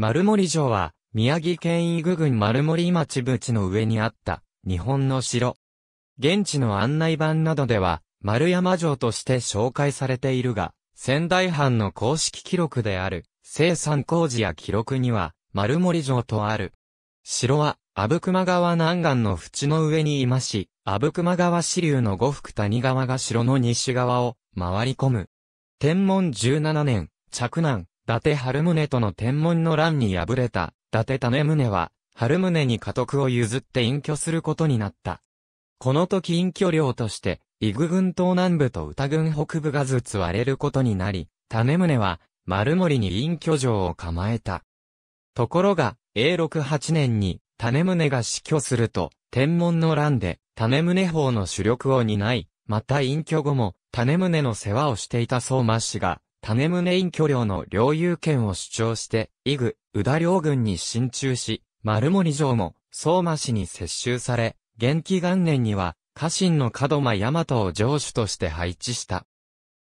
丸森城は、宮城県伊具郡丸森町淵の上にあった、日本の城。現地の案内板などでは、丸山城として紹介されているが、仙台藩の公式記録である、生産工事や記録には、丸森城とある。城は、阿武隈川南岸の淵の上にいまし、阿武隈川支流の五福谷川が城の西側を回り込む。天文17年、着南、達春宗との天文の乱に敗れた、伊達種宗は、春宗に家督を譲って隠居することになった。この時隠居領として、伊具郡東南部と歌軍北部がずつ割れることになり、種宗は、丸森に隠居城を構えた。ところが、永禄8年に、種宗が死去すると、天文の乱で、種宗法の主力を担い、また隠居後も、種宗の世話をしていた相馬氏が、種宗院居領の領有権を主張して、伊具、宇田領軍に進駐し、丸森城も、相馬氏に接収され、元気元年には、家臣の門間大和を城主として配置した。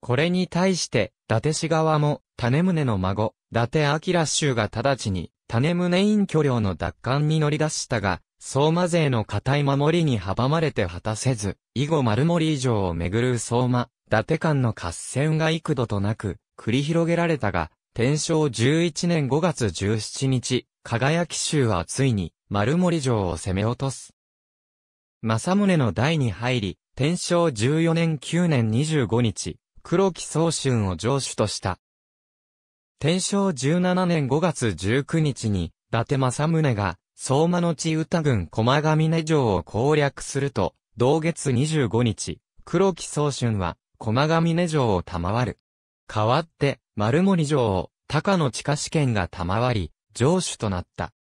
これに対して、伊達氏側も、種宗の孫、伊達明州が直ちに、種宗院居領の奪還に乗り出したが、相馬勢の固い守りに阻まれて果たせず、以後丸森城をめぐる相馬、伊達間の合戦が幾度となく、繰り広げられたが、天正11年5月17日、輝き州はついに、丸森城を攻め落とす。正宗の代に入り、天正14年9年25日、黒木宗春を城主とした。天正17年5月19日に、伊達政宗が、相馬の地歌郡駒ヶ峰城を攻略すると、同月25日、黒木宗春は、駒ヶ峰城を賜る。代わって、丸森城を、高野地下試験が賜り、城主となった。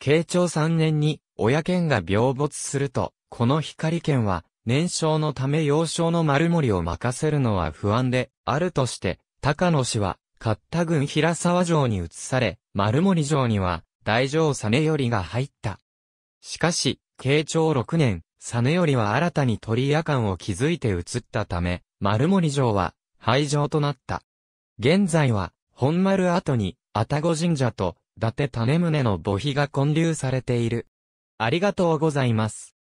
慶長3年に、親剣が病没すると、この光剣は、年少のため幼少の丸森を任せるのは不安で、あるとして、高野氏は、勝田軍平沢城に移され、丸森城には、大城実頼が入った。しかし、慶長6年、実頼は新たに鳥屋間を築いて移ったため、丸森城は廃城となった。現在は本丸跡に愛宕神社と伊達種宗の墓碑が建立されている。ありがとうございます。